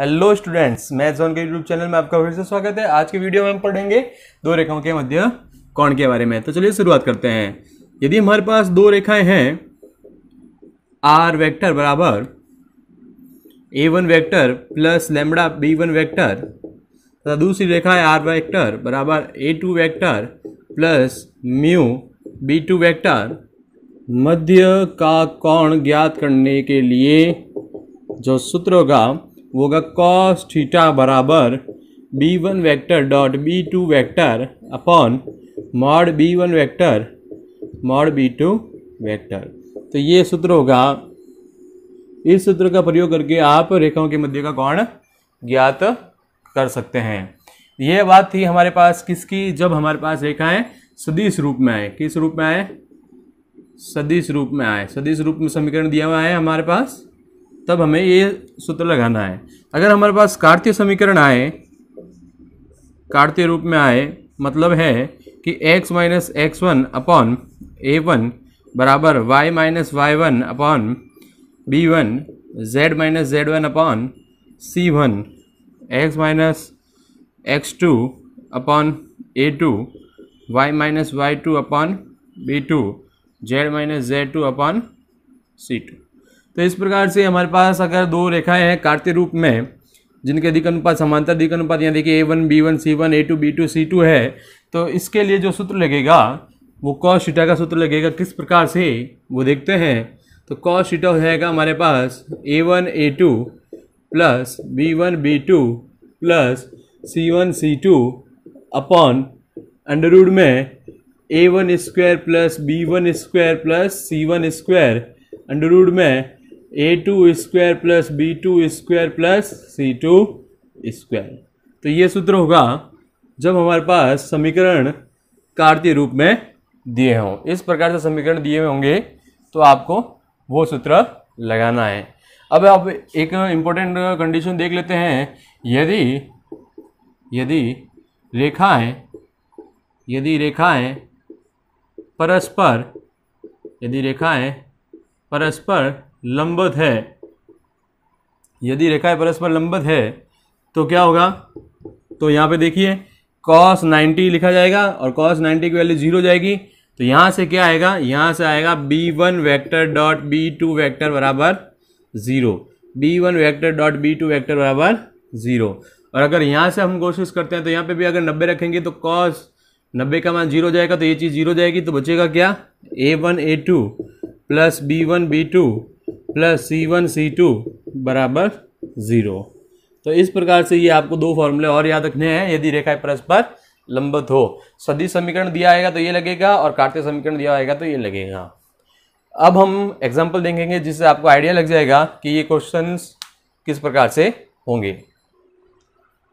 hello students मैं Jon के YouTube channel में आपका फिर से स्वागत है आज के वीडियो में हम पढ़ेंगे दो रेखाओं के मध्य कोण के बारे में तो चलिए शुरुआत करते हैं यदि हमारे पास दो रेखाएं हैं आर वेक्टर बराबर A one vector plus lambda B one vector तथा दूसरी रेखा है आर वैक्टर बराबर A two vector plus mu B two vector मध्य का कोण ज्ञात करने के लिए जो सूत्र होगा वो होगा कॉस थीटा बराबर B one vector dot B two vector upon mod B one vector mod B two vector तो ये सूत्र होगा इस सूत्र का प्रयोग करके आप रेखाओं के मध्य का कोण ज्ञात कर सकते हैं यह बात थी हमारे पास किसकी जब हमारे पास रेखाएं सदिश रूप में आए किस रूप में आए सदिश रूप में आए सदिश रूप में समीकरण दिया हुआ है हमारे पास तब हमें ये सूत्र लगाना है अगर हमारे पास कार्तीय समीकरण आए कार्तीय रूप में आए मतलब है कि x minus X one upon A one बराबर y minus Y one upon B one Z minus Z one upon C one X minus X two upon A two Y minus Y two upon B two Z minus Z two upon C two तो इस प्रकार से हमारे पास अगर दो रेखाएं हैं कार्तीय रूप में जिनके अधिक अनुपात समांतर अधिक अनुपात यहाँ देखिए A one B one C one A two B two C two है तो इसके लिए जो सूत्र लगेगा वो कॉस शीटा का सूत्र लगेगा किस प्रकार से वो देखते हैं तो कॉस शीटा रहेगा हमारे पास A one A two plus B one B two plus C one C two upon under root में A one square plus B one square plus C one square under root में A two square plus B two square plus C two square तो ये सूत्र होगा जब हमारे पास समीकरण कार्तीय रूप में दिए हों इस प्रकार से समीकरण दिए हुए होंगे तो आपको वो सूत्र लगाना है अब आप एक इम्पोर्टेंट कंडीशन देख लेते हैं यदि यदि रेखाएं यदि रेखाएं परस्पर यदि रेखाएं परस्पर लंबत है यदि रेखाएं परस्पर लंबत है तो क्या होगा तो यहाँ पे देखिए कॉस 90 लिखा जाएगा और कॉस 90 की वैल्यू जीरो जाएगी तो यहाँ से क्या आएगा यहाँ से आएगा B one vector dot B two vector बराबर zero B one vector dot B two vector बराबर ज़ीरो और अगर यहाँ से हम कोशिश करते हैं तो यहाँ पे भी अगर नब्बे रखेंगे तो कॉस नब्बे का मान जीरो जाएगा तो ये चीज़ जीरो जाएगी तो बचेगा क्या A one A two plus B one B two plus C one C two बराबर ज़ीरो तो इस प्रकार से ये आपको दो फॉर्मूले और याद रखने हैं यदि रेखाएं परस्पर लंबत हो सदी समीकरण दिया आएगा तो ये लगेगा और कार्तीय समीकरण दिया आएगा तो ये लगेगा अब हम एग्जाम्पल देखेंगे जिससे आपको आइडिया लग जाएगा कि ये क्वेश्चन किस प्रकार से होंगे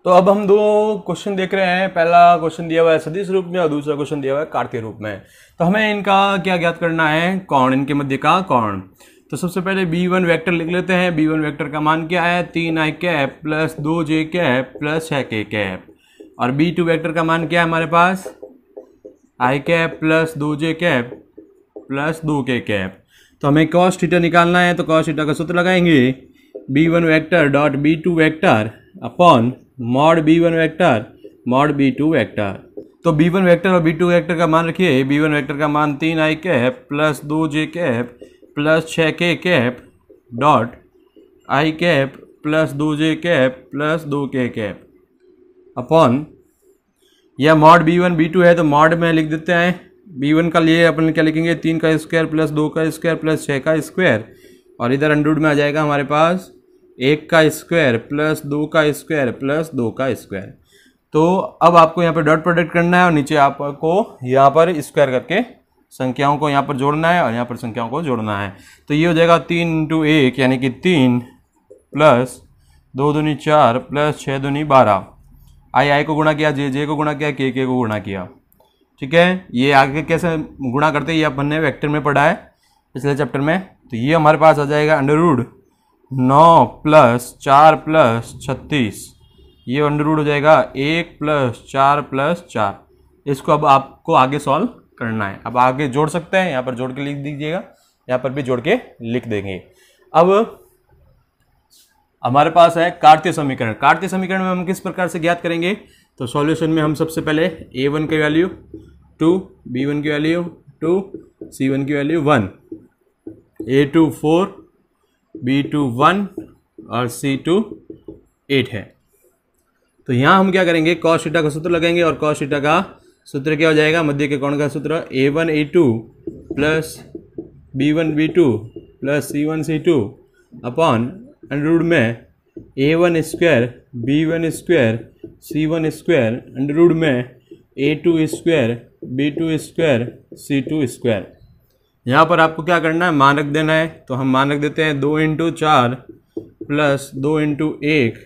तो अब हम दो क्वेश्चन देख रहे हैं पहला क्वेश्चन दिया हुआ है सदिश रूप में और दूसरा क्वेश्चन दिया हुआ है कार्तीय रूप में तो हमें इनका क्या ज्ञात करना है कौन इनके मध्य का कौन तो सबसे पहले बी वन वैक्टर लिख लेते हैं बी वन वैक्टर का मान क्या है तीन आई कैप प्लस दो जे कैप प्लस छः के कैप और बी टू वैक्टर का मान क्या है हमारे पास आई कैप प्लस दो जे कैप प्लस दो के कैप तो हमें कॉस थीटा निकालना है तो कॉस थीटा का सूत्र लगाएंगे B one vector dot B two vector upon mod B one vector mod B two vector तो बी वन वैक्टर और बी टू वैक्टर का मान रखिए बी वन वैक्टर का मान तीन आई कैप प्लस दो जे कैप प्लस छः K cap dot I cap plus दो जे कैप प्लस दो के कैप अपॉन या mod B one B two है तो मॉड में लिख देते हैं बी वन का लिए अपन क्या लिखेंगे तीन का स्क्वायर प्लस दो का स्क्वायर प्लस छः का स्क्वायर और इधर अंडरूड में आ जाएगा हमारे पास एक का स्क्वायर प्लस दो का स्क्वायर प्लस दो का स्क्वायर तो अब आपको यहाँ पर डॉट प्रोडक्ट करना है और नीचे आपको यहाँ पर स्क्वायर करके संख्याओं को यहाँ पर जोड़ना है और यहाँ पर संख्याओं को जोड़ना है तो ये हो जाएगा तीन इंटू एक यानी कि तीन प्लस दो दूनी चार प्लस छः दूनी बारह आई आई को गुणा किया जे जे को गुणा किया के के को गुणा किया ठीक है ये आगे कैसे गुणा करते हैं ये अपन ने वैक्टर में पढ़ा है पिछले चैप्टर में तो ये हमारे पास आ जाएगा अंडर रूड नौ प्लस चार प्लस छत्तीस ये अंडर रूड हो जाएगा एक प्लस चार प्लस चार इसको अब आपको आगे सॉल्व करना है अब आगे जोड़ सकते हैं यहाँ पर जोड़ के लिख दीजिएगा यहाँ पर भी जोड़ के लिख देंगे अब हमारे पास है कार्तीय समीकरण कार्तीय समीकरण में हम किस प्रकार से ज्ञात करेंगे तो सॉल्यूशन में हम सबसे पहले ए वन की वैल्यू टू बी वन की वैल्यू टू सी वन की value one A two four B two one और सी टू एट है तो यहाँ हम क्या करेंगे कॉस सीटा का सूत्र लगाएंगे और कॉस सीटा का सूत्र क्या हो जाएगा मध्य के कोण का सूत्र A one A two plus B one B two plus C one C two upon under root में A one square B one square C one square under root में A two square B two square C two square यहाँ पर आपको क्या करना है मानक देना है तो हम मानक देते हैं दो इंटू चार प्लस दो इंटू एक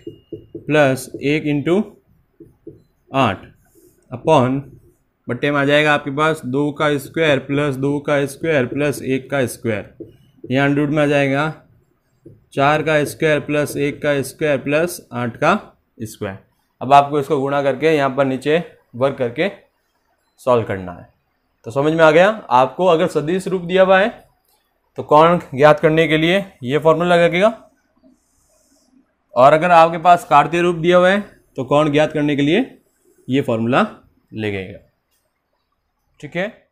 प्लस एक इंटू आठ अपॉन बट्टे में आ जाएगा आपके पास दो का स्क्वायर प्लस दो का स्क्वायर प्लस एक का स्क्वायर ये अंडरूट में आ जाएगा चार का स्क्वायर प्लस एक का स्क्वायर प्लस आठ का स्क्वायर अब आपको इसको गुणा करके यहाँ पर नीचे वर्क करके सॉल्व करना है तो समझ में आ गया आपको अगर सदिश रूप दिया हुआ है तो कौन ज्ञात करने के लिए ये फॉर्मूला लगेगा और अगर आपके पास कार्तीय रूप दिया हुआ है तो कौन ज्ञात करने के लिए ये फॉर्मूला लगेगा ठीक है